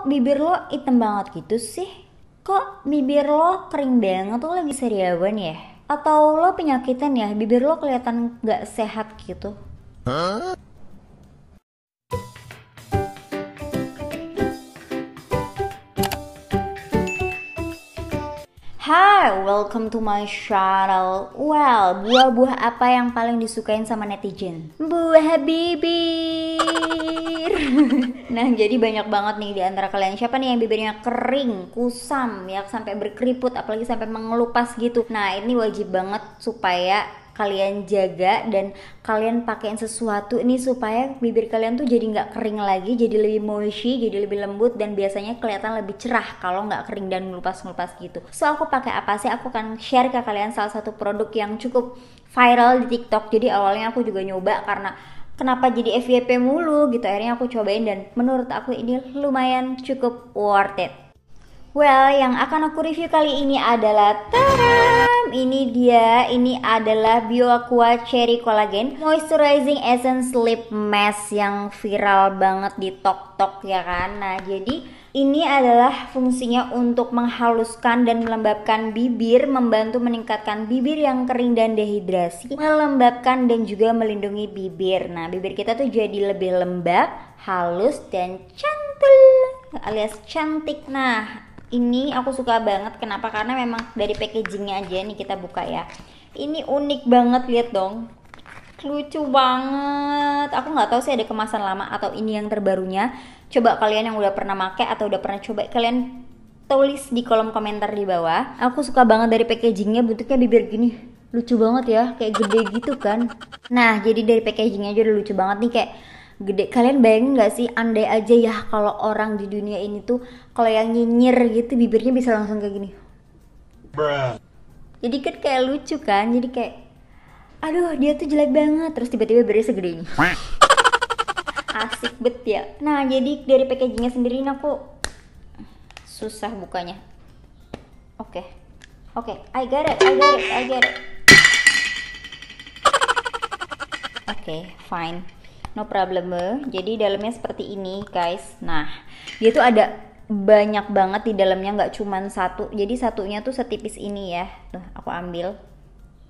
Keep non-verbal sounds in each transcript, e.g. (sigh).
kok bibir lo hitam banget gitu sih? Kok bibir lo kering banget tuh lagi seriawan ya? Atau lo penyakitan ya? Bibir lo kelihatan gak sehat gitu? Huh? Hai, welcome to my channel. Well, buah-buah apa yang paling disukain sama netizen? Buah bibir. Nah, jadi banyak banget nih di antara kalian siapa nih yang bibirnya kering, kusam, ya sampai berkeriput apalagi sampai mengelupas gitu. Nah, ini wajib banget supaya kalian jaga dan kalian pakaiin sesuatu ini supaya bibir kalian tuh jadi nggak kering lagi jadi lebih moishy jadi lebih lembut dan biasanya kelihatan lebih cerah kalau nggak kering dan ngelupas-ngelupas gitu so aku pakai apa sih aku akan share ke kalian salah satu produk yang cukup viral di TikTok jadi awalnya aku juga nyoba karena kenapa jadi FYP mulu gitu akhirnya aku cobain dan menurut aku ini lumayan cukup worth it well yang akan aku review kali ini adalah Tara ini dia ini adalah BioAqua Cherry Collagen Moisturizing Essence Lip Mask yang viral banget di TokTok ya kan. Nah, jadi ini adalah fungsinya untuk menghaluskan dan melembabkan bibir, membantu meningkatkan bibir yang kering dan dehidrasi, melembabkan dan juga melindungi bibir. Nah, bibir kita tuh jadi lebih lembab, halus dan cantik alias cantik. Nah, ini aku suka banget kenapa karena memang dari packagingnya aja nih kita buka ya ini unik banget lihat dong lucu banget aku nggak tahu sih ada kemasan lama atau ini yang terbarunya coba kalian yang udah pernah make atau udah pernah coba kalian tulis di kolom komentar di bawah aku suka banget dari packagingnya bentuknya bibir gini lucu banget ya kayak gede gitu kan nah jadi dari packagingnya aja udah lucu banget nih kayak gede kalian bayangin nggak sih andai aja ya kalau orang di dunia ini tuh kalau yang nyinyir gitu bibirnya bisa langsung kayak gini Bruh. jadi kan kayak lucu kan jadi kayak aduh dia tuh jelek banget terus tiba-tiba bibirnya segede ini (laughs) asik bet ya nah jadi dari packagingnya sendiri ini aku susah bukanya oke okay. oke okay. I got it I got it I got it oke okay, fine no problem jadi dalamnya seperti ini guys nah dia tuh ada banyak banget di dalamnya nggak cuman satu jadi satunya tuh setipis ini ya tuh aku ambil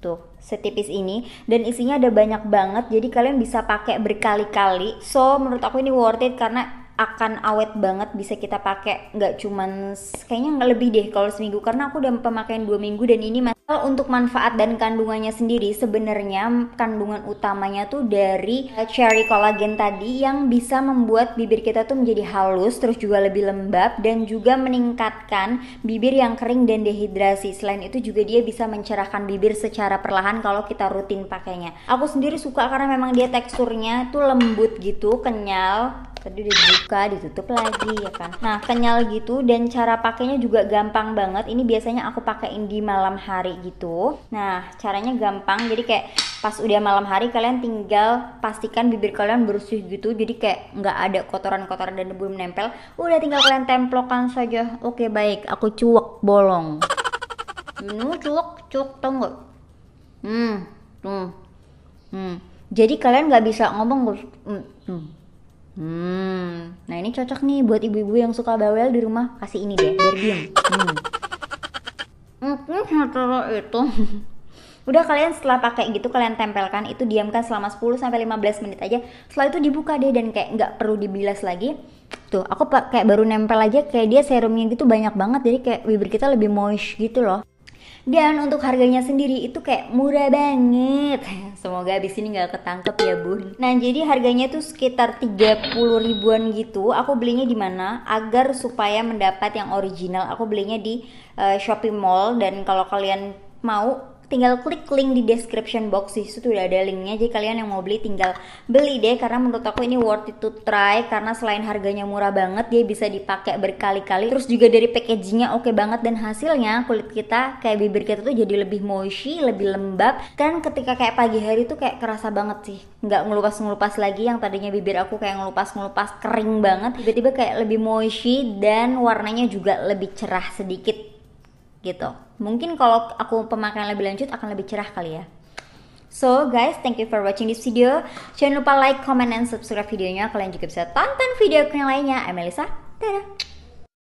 tuh setipis ini dan isinya ada banyak banget jadi kalian bisa pakai berkali-kali so menurut aku ini worth it karena akan awet banget bisa kita pakai nggak cuman kayaknya nggak lebih deh kalau seminggu karena aku udah pemakaian dua minggu dan ini kalau untuk manfaat dan kandungannya sendiri sebenarnya kandungan utamanya tuh dari eh, cherry collagen tadi yang bisa membuat bibir kita tuh menjadi halus terus juga lebih lembab dan juga meningkatkan bibir yang kering dan dehidrasi selain itu juga dia bisa mencerahkan bibir secara perlahan kalau kita rutin pakainya aku sendiri suka karena memang dia teksturnya tuh lembut gitu kenyal tadi udah dibuka ditutup lagi ya kan nah kenyal gitu dan cara pakainya juga gampang banget ini biasanya aku pakaiin di malam hari gitu nah caranya gampang jadi kayak pas udah malam hari kalian tinggal pastikan bibir kalian bersih gitu jadi kayak nggak ada kotoran-kotoran dan debu menempel udah tinggal kalian templokan saja oke baik aku cuek bolong nu hmm, cuek cuek tunggu. hmm hmm hmm jadi kalian nggak bisa ngomong hmm, hmm. Hmm, nah ini cocok nih buat ibu-ibu yang suka bawel di rumah kasih ini deh biar diem. Hmm. itu (laughs) Udah kalian setelah pakai gitu kalian tempelkan itu diamkan selama 10 sampai 15 menit aja. Setelah itu dibuka deh dan kayak nggak perlu dibilas lagi. Tuh, aku kayak baru nempel aja kayak dia serumnya gitu banyak banget jadi kayak bibir kita lebih moist gitu loh. Dan untuk harganya sendiri itu kayak murah banget. (laughs) Semoga abis ini nggak ketangkep ya bun. Nah jadi harganya tuh sekitar 30 ribuan gitu. Aku belinya di mana? Agar supaya mendapat yang original. Aku belinya di uh, eh, shopping mall dan kalau kalian mau tinggal klik link di description box di situ udah ada linknya jadi kalian yang mau beli tinggal beli deh karena menurut aku ini worth it to try karena selain harganya murah banget dia bisa dipakai berkali-kali terus juga dari packagingnya oke okay banget dan hasilnya kulit kita kayak bibir kita tuh jadi lebih moshi lebih lembab kan ketika kayak pagi hari tuh kayak kerasa banget sih nggak ngelupas-ngelupas lagi yang tadinya bibir aku kayak ngelupas-ngelupas kering banget tiba-tiba kayak lebih moshi dan warnanya juga lebih cerah sedikit gitu Mungkin kalau aku pemakaian lebih lanjut akan lebih cerah kali ya. So guys, thank you for watching this video. Jangan lupa like, comment, and subscribe videonya. Kalian juga bisa tonton video aku yang lainnya. I'm Melissa. Dadah!